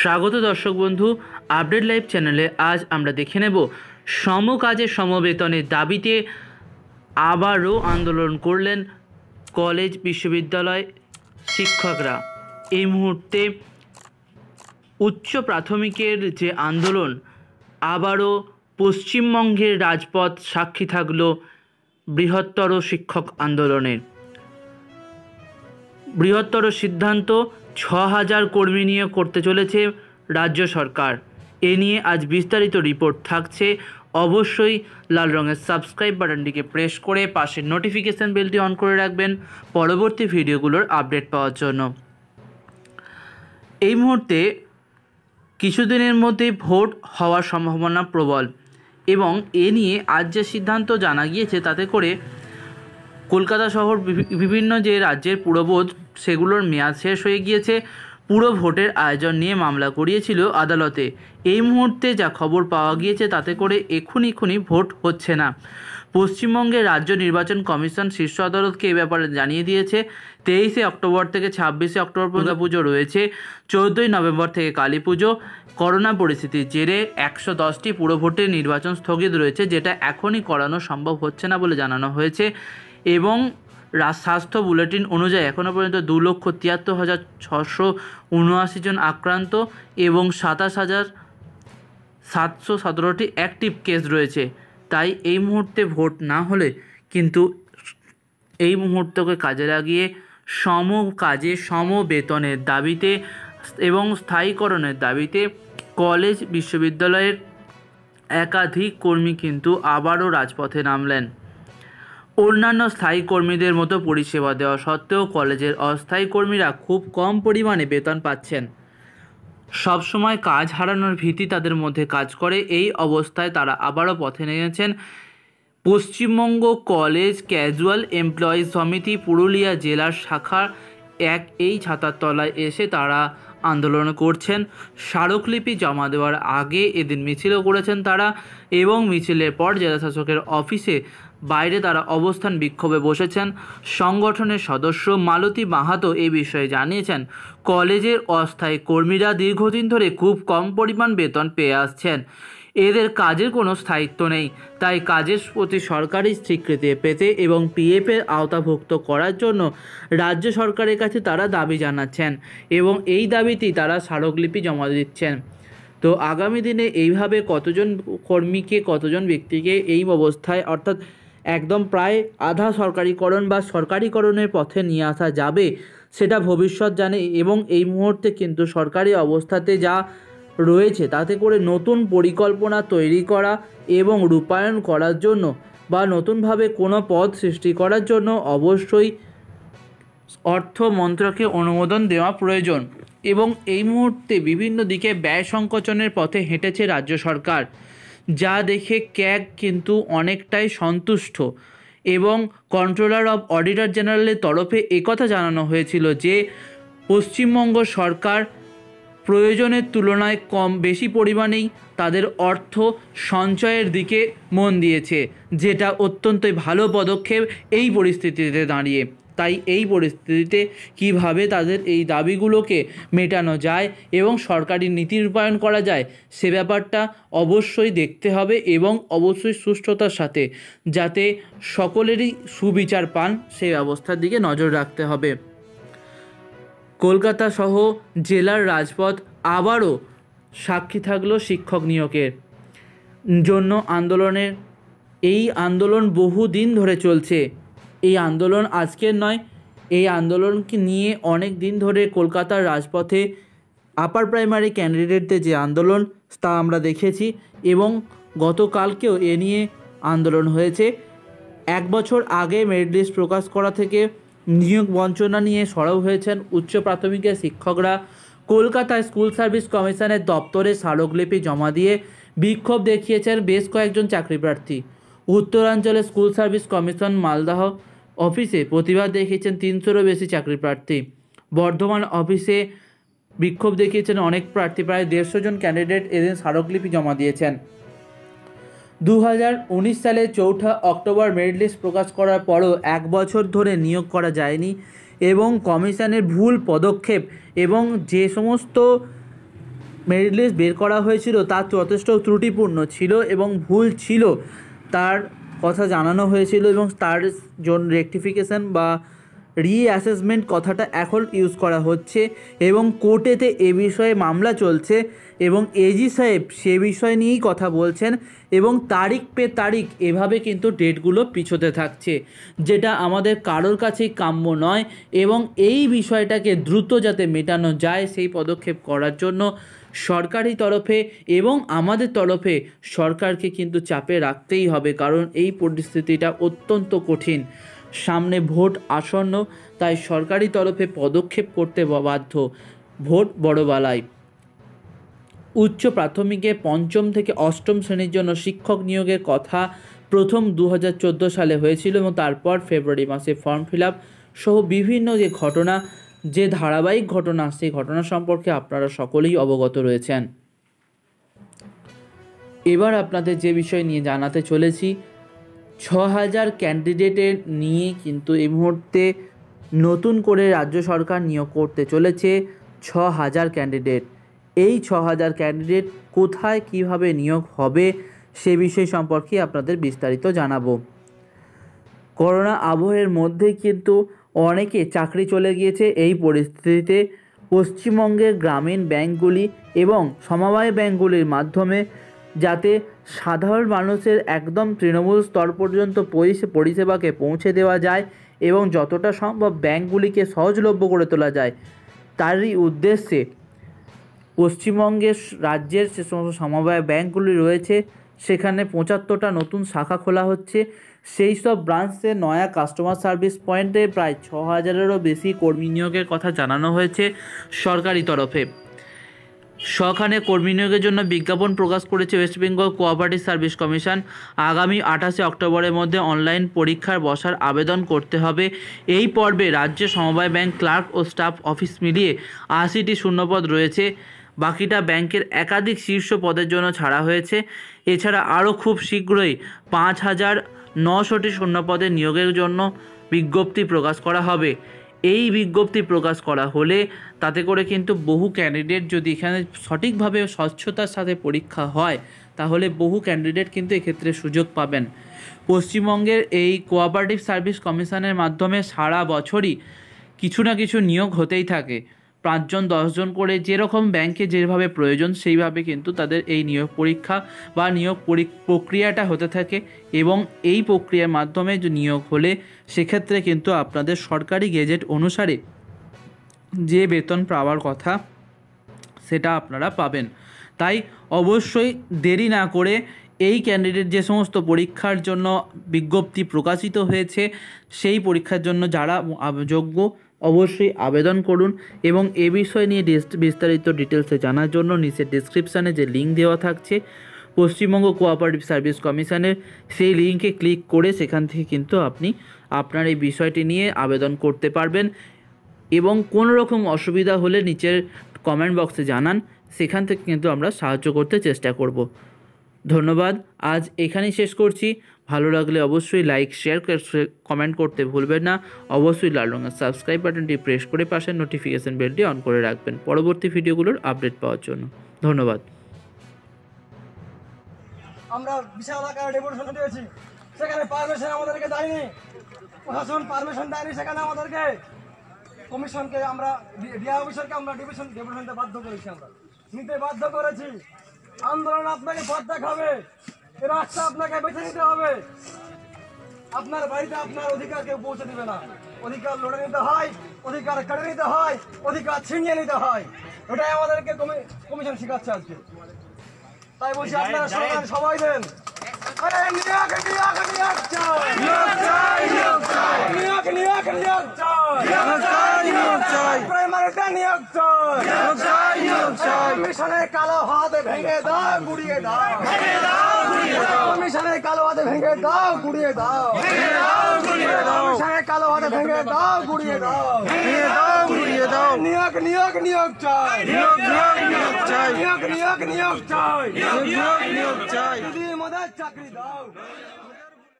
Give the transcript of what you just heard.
স্বাগত দর্শক বন্ধু আপডেট লাইভ চ্যানেলে আজ আমরা দেখে নেব সমকাজে সমবেতনের দাবিতে আবারও আন্দোলন করলেন কলেজ বিশ্ববিদ্যালয় শিক্ষকরা এই মুহূর্তে উচ্চ প্রাথমিকের যে আন্দোলন আবারও পশ্চিমবঙ্গের রাজপথ সাক্ষী থাকল বৃহত্তর শিক্ষক আন্দোলনের বৃহত্তর সিদ্ধান্ত ছ হাজার কর্মী নিয়ে করতে চলেছে রাজ্য সরকার এ নিয়ে আজ বিস্তারিত রিপোর্ট থাকছে অবশ্যই লাল রঙের সাবস্ক্রাইব বাটনটিকে প্রেস করে পাশের নোটিফিকেশান বেলটি অন করে রাখবেন পরবর্তী ভিডিওগুলোর আপডেট পাওয়ার জন্য এই মুহূর্তে কিছুদিনের মধ্যে ভোট হওয়ার সম্ভাবনা প্রবল এবং এ নিয়ে আজ যে সিদ্ধান্ত জানা গিয়েছে তাতে করে কলকাতা শহর বিভিন্ন যে রাজ্যের পুরবোধ সেগুলোর মেয়াদ শেষ হয়ে গিয়েছে পুরো ভোটের আয়োজন নিয়ে মামলা করিয়েছিল আদালতে এই মুহূর্তে যা খবর পাওয়া গিয়েছে তাতে করে এক্ষুনি খুনি ভোট হচ্ছে না পশ্চিমবঙ্গের রাজ্য নির্বাচন কমিশন শীর্ষ আদালতকে এ ব্যাপারে জানিয়ে দিয়েছে তেইশে অক্টোবর থেকে ছাব্বিশে অক্টোবর দুর্গা পুজো রয়েছে চৌদ্দই নভেম্বর থেকে কালী পুজো করোনা পরিস্থিতির জেরে একশো দশটি পুরভোটের নির্বাচন স্থগিত রয়েছে যেটা এখনই করানো সম্ভব হচ্ছে না বলে জানানো হয়েছে এবং স্বাস্থ্য বুলেটিন অনুযায়ী এখনও পর্যন্ত দু লক্ষ তিয়াত্তর হাজার ছশো উনআশি জন আক্রান্ত এবং সাতাশ হাজার সাতশো সতেরোটি অ্যাক্টিভ কেস রয়েছে তাই এই মুহূর্তে ভোট না হলে কিন্তু এই মুহূর্তকে কাজে লাগিয়ে সম কাজে সম বেতনের দাবিতে এবং স্থায়ীকরণের দাবিতে কলেজ বিশ্ববিদ্যালয়ের একাধিক কর্মী কিন্তু আবারও রাজপথে নামলেন অন্যান্য স্থায়ী কর্মীদের মতো পরিষেবা দেওয়া সত্ত্বেও কলেজের অস্থায়ী কর্মীরা খুব কম পরিমাণে বেতন পাচ্ছেন সবসময় কাজ হারানোর ভীতি তাদের মধ্যে কাজ করে এই অবস্থায় তারা আবারও পথে নেমেছেন পশ্চিমবঙ্গ কলেজ ক্যাজুয়াল এমপ্লয়িজ সমিতি পুরুলিয়া জেলার শাখার এক এই ছাতার তলায় এসে তারা আন্দোলন করছেন স্মারকলিপি জমা দেওয়ার আগে এদিন মিছিলও করেছেন তারা এবং মিছিলের পর জেলাশাসকের অফিসে বাইরে তারা অবস্থান বিক্ষোভে বসেছেন সংগঠনের সদস্য মালতী মাহাতো এ বিষয়ে জানিয়েছেন কলেজের অস্থায়ী কর্মীরা দীর্ঘদিন ধরে খুব কম পরিমাণ বেতন পেয়ে আসছেন এদের কাজের কোনো স্থায়িত্ব নেই তাই কাজের প্রতি সরকারি স্বীকৃতি পেতে এবং পিএফের আওতাভুক্ত করার জন্য রাজ্য সরকারের কাছে তারা দাবি জানাচ্ছেন এবং এই দাবিতেই তারা স্মারকলিপি জমা দিচ্ছেন তো আগামী দিনে এইভাবে কতজন কর্মীকে কতজন ব্যক্তিকে এই অবস্থায় অর্থাৎ একদম প্রায় আধা সরকারিকরণ বা সরকারিকরণের পথে নিয়ে আসা যাবে সেটা ভবিষ্যৎ জানে এবং এই মুহূর্তে কিন্তু সরকারি অবস্থাতে যা রয়েছে তাতে করে নতুন পরিকল্পনা তৈরি করা এবং রূপায়ণ করার জন্য বা নতুনভাবে কোনো পদ সৃষ্টি করার জন্য অবশ্যই অর্থ মন্ত্রকে অনুমোদন দেওয়া প্রয়োজন এবং এই মুহূর্তে বিভিন্ন দিকে ব্যয় সংকোচনের পথে হেঁটেছে রাজ্য সরকার যা দেখে ক্যাগ কিন্তু অনেকটাই সন্তুষ্ট এবং কন্ট্রোলার অব অডিটর জেনারেলের তরফে একথা জানানো হয়েছিল যে পশ্চিমবঙ্গ সরকার প্রয়োজনের তুলনায় কম বেশি পরিমাণেই তাদের অর্থ সঞ্চয়ের দিকে মন দিয়েছে যেটা অত্যন্তই ভালো পদক্ষেপ এই পরিস্থিতিতে দাঁড়িয়ে তাই এই পরিস্থিতিতে কিভাবে তাদের এই দাবিগুলোকে মেটানো যায় এবং সরকারি নীতি রূপায়ণ করা যায় সে ব্যাপারটা অবশ্যই দেখতে হবে এবং অবশ্যই সুষ্ঠতার সাথে যাতে সকলেরই সুবিচার পান সেই ব্যবস্থার দিকে নজর রাখতে হবে কলকাতা সহ জেলার রাজপথ আবারও সাক্ষী থাকলো শিক্ষক নিয়োগের জন্য আন্দোলনের এই আন্দোলন বহুদিন ধরে চলছে এই আন্দোলন আজকের নয় এই আন্দোলনকে নিয়ে অনেক দিন ধরে কলকাতার রাজপথে আপার প্রাইমারি ক্যান্ডিডেটদের যে আন্দোলন তা আমরা দেখেছি এবং গতকালকেও এ নিয়ে আন্দোলন হয়েছে এক বছর আগে মেরিট লিস্ট প্রকাশ করা থেকে নিয়োগ বঞ্চনা নিয়ে সরব হয়েছেন উচ্চ প্রাথমিকের শিক্ষকরা কলকাতায় স্কুল সার্ভিস কমিশনের দপ্তরে স্মারকলিপি জমা দিয়ে বিক্ষোভ দেখিয়েছেন বেশ কয়েকজন চাকরিপ্রার্থী উত্তরাঞ্চলে স্কুল সার্ভিস কমিশন মালদাহ অফিসে প্রতিবাদ দেখিয়েছেন তিনশোরও বেশি চাকরি প্রার্থী বর্ধমান অফিসে বিক্ষোভ দেখিয়েছেন অনেক প্রার্থী প্রায় দেড়শো জন ক্যান্ডিডেট এদিন স্মারকলিপি জমা দিয়েছেন দু সালে চৌঠা অক্টোবর মেরিট লিস্ট প্রকাশ করার পরও এক বছর ধরে নিয়োগ করা যায়নি এবং কমিশনের ভুল পদক্ষেপ এবং যে সমস্ত মেরিট লিস্ট বের করা হয়েছিল তা যথেষ্ট ত্রুটিপূর্ণ ছিল এবং ভুল ছিল তার কথা জানানো হয়েছিল এবং তার জন্য রেকটিফিকেশান বা রিঅ্যাসেসমেন্ট কথাটা এখন ইউজ করা হচ্ছে এবং কোর্টেতে এ বিষয়ে মামলা চলছে এবং এজি সাহেব সে বিষয় নিয়েই কথা বলছেন এবং তারিখ পে তারিখ এভাবে কিন্তু ডেটগুলো পিছোতে থাকছে যেটা আমাদের কারোর কাছেই কাম্য নয় এবং এই বিষয়টাকে দ্রুত যাতে মেটানো যায় সেই পদক্ষেপ করার জন্য সরকারি তরফে এবং আমাদের তরফে সরকারকে কিন্তু চাপে রাখতেই হবে কারণ এই পরিস্থিতিটা অত্যন্ত কঠিন সামনে ভোট আসন্ন তাই সরকারি তরফে পদক্ষেপ করতে বাধ্য ভোট বড়বালায় উচ্চ প্রাথমিকে পঞ্চম থেকে অষ্টম শ্রেণীর জন্য শিক্ষক নিয়োগের কথা প্রথম দু সালে হয়েছিল এবং তারপর ফেব্রুয়ারি মাসে ফর্ম ফিল আপ সহ বিভিন্ন যে ঘটনা যে ধারাবাহিক ঘটনা সেই ঘটনা সম্পর্কে আপনারা সকলেই অবগত রয়েছেন এবার আপনাদের যে বিষয় নিয়ে জানাতে চলেছি ছ হাজার ক্যান্ডিডেটের নিয়ে কিন্তু এই মুহূর্তে নতুন করে রাজ্য সরকার নিয়োগ করতে চলেছে ছ হাজার ক্যান্ডিডেট এই ছ হাজার ক্যান্ডিডেট কোথায় কিভাবে নিয়োগ হবে সে বিষয় সম্পর্কে আপনাদের বিস্তারিত জানাবো করোনা আবহের মধ্যে কিন্তু অনেকে চাকরি চলে গিয়েছে এই পরিস্থিতিতে পশ্চিমবঙ্গের গ্রামীণ ব্যাংকগুলি এবং সমবায় ব্যাংকগুলির মাধ্যমে যাতে সাধারণ মানুষের একদম তৃণমূল স্তর পর্যন্ত পরিষেবাকে পৌঁছে দেওয়া যায় এবং যতটা সম্ভব ব্যাংকগুলিকে সহজলভ্য করে তোলা যায় তারই উদ্দেশ্যে পশ্চিমবঙ্গের রাজ্যের যে সমস্ত সমবায় ব্যাংকগুলি রয়েছে সেখানে পঁচাত্তরটা নতুন শাখা খোলা হচ্ছে সেই সব ব্রাঞ্চে নয়া কাস্টমার সার্ভিস পয়েন্টে প্রায় ছ হাজারেরও বেশি কর্মী নিয়োগের কথা জানানো হয়েছে সরকারি তরফে সখানে কর্মী নিয়োগের জন্য বিজ্ঞাপন প্রকাশ করেছে West Bengal cooperative service commission আগামী আঠাশে অক্টোবরের মধ্যে অনলাইন পরীক্ষার বসার আবেদন করতে হবে এই পর্বে রাজ্য সমবায় ব্যাংক ক্লার্ক ও স্টাফ অফিস মিলিয়ে আশিটি শূন্যপদ রয়েছে বাকিটা ব্যাংকের একাধিক শীর্ষ পদের জন্য ছাড়া হয়েছে এছাড়া আরও খুব শীঘ্রই পাঁচ হাজার নশোটি শূন্যপদে নিয়োগের জন্য বিজ্ঞপ্তি প্রকাশ করা হবে এই বিজ্ঞপ্তি প্রকাশ করা হলে তাতে করে কিন্তু বহু ক্যান্ডিডেট যদি এখানে সঠিকভাবে স্বচ্ছতার সাথে পরীক্ষা হয় তাহলে বহু ক্যান্ডিডেট কিন্তু এক্ষেত্রে সুযোগ পাবেন পশ্চিমবঙ্গের এই কোঅপারেটিভ সার্ভিস কমিশনের মাধ্যমে সারা বছরই কিছু না কিছু নিয়োগ হতেই থাকে পাঁচজন দশজন করে যেরকম ব্যাংকে যেভাবে প্রয়োজন সেইভাবে কিন্তু তাদের এই নিয়োগ পরীক্ষা বা নিয়োগ প্রক্রিয়াটা হতে থাকে এবং এই প্রক্রিয়ার মাধ্যমে যে নিয়োগ হলে সেক্ষেত্রে কিন্তু আপনাদের সরকারি গেজেট অনুসারে যে বেতন পাওয়ার কথা সেটা আপনারা পাবেন তাই অবশ্যই দেরি না করে এই ক্যান্ডিডেট যে সমস্ত পরীক্ষার জন্য বিজ্ঞপ্তি প্রকাশিত হয়েছে সেই পরীক্ষার জন্য যারা যোগ্য অবশ্যই আবেদন করুন এবং এ বিষয় নিয়ে বিস্তারিত ডিটেলসে জানার জন্য নিচের ডিসক্রিপশানে যে লিঙ্ক দেওয়া থাকছে পশ্চিমবঙ্গ কোঅপারেটিভ সার্ভিস কমিশনের সেই লিঙ্কে ক্লিক করে সেখান থেকে কিন্তু আপনি আপনার এই বিষয়টি নিয়ে আবেদন করতে পারবেন এবং কোনো রকম অসুবিধা হলে নিচের কমেন্ট বক্সে জানান সেখান থেকে কিন্তু আমরা সাহায্য করতে চেষ্টা করব ধন্যবাদ আজ এখানেই শেষ করছি ভালো লাগলে অবশ্যই লাইক শেয়ার কমেন্ট করতে ভুলবেন না অবশ্যই লাল রঙের সাবস্ক্রাইব বাটনটি প্রেস করে পাশের নোটিফিকেশান বেলটি অন করে রাখবেন পরবর্তী ভিডিওগুলোর আপডেট পাওয়ার জন্য ধন্যবাদ আমরা বিশাল আকারে ডেপুটেশন দিয়েছি সেখানে পারমিশন আমাদেরকে দেয়নি প্রশাসন পারমিশন দেয়নি সেখানে আমাদেরকে কমিশনকে আমরা ডিআই অফিসারকে আমরা ডিভিশন ডেপুটেশন বাধ্য করেছি আমরা নিতে বাধ্য করেছি আন্দোলন আপনাকে পথ দেখাবে রাস্তা আপনাকে বেছে নিতে হবে আপনার বাড়িতে আপনার অধিকার কেউ পৌঁছে দিবে না অধিকার লড়ে নিতে হয় অধিকার কেড়ে নিতে হয় অধিকার ছিনিয়ে নিতে হয় ওটাই আমাদেরকে কমিশন শেখাচ্ছে আজকে তাই বলছি আপনারা সরকার সবাই দেন কালো হাত ভেঙে দাও গুড়িয়ে দাও হাতে ভেঙে দাও গুড়িয়ে দাও সাড়ে কালো হাতে ভেঙে দাও গুড়িয়ে দাও দাও গুড়িয়ে দাও নিয়োগ নিয়োগ নিয়োগ চাই নিয়োগ নিয়োগ নিয়োগ চাই নিয়োগ নিয়োগ নিয়োগ চাই নিয়োগ নিয়োগ নিয়োগ চাই মোদের চাকরি দাও